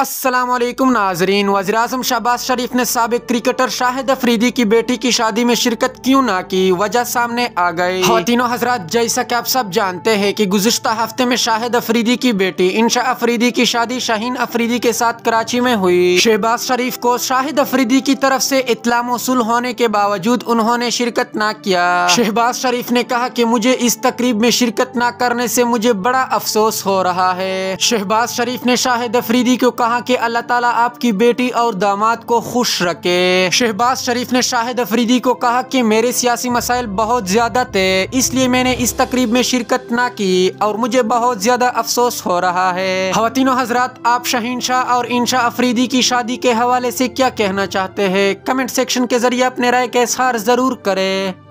असलम नाजरीन वजी अजम शहबाज शरीफ ने सबक क्रिकेटर शाहिद अफरीदी की बेटी की शादी में शिरकत क्यों ना की वजह सामने आ गई तीनों हजरात जैसा कि आप सब जानते हैं कि गुजशत हफ्ते में शाहिद अफरीदी की बेटी इनशा अफरीदी की शादी शाहीन अफरीदी के साथ कराची में हुई शहबाज शरीफ को शाहिद अफरीदी की तरफ से इतला मौसू होने के बावजूद उन्होंने शिरकत न किया शहबाज शरीफ ने कहा की मुझे इस तकरीब में शिरकत न करने से मुझे बड़ा अफसोस हो रहा है शहबाज शरीफ ने शाहिद अफरीदी को कहा कि अल्लाह ताला आपकी बेटी और दामाद को खुश रखे शहबाज शरीफ ने शाहिद अफरीदी को कहा कि मेरे सियासी मसाइल बहुत ज्यादा थे इसलिए मैंने इस तकरीब में शिरकत ना की और मुझे बहुत ज्यादा अफसोस हो रहा है खातिनों हजरात आप शहीन शाह और इनशा अफरीदी की शादी के हवाले ऐसी क्या कहना चाहते है कमेंट सेक्शन के जरिए अपने राय का इजहार जरूर करें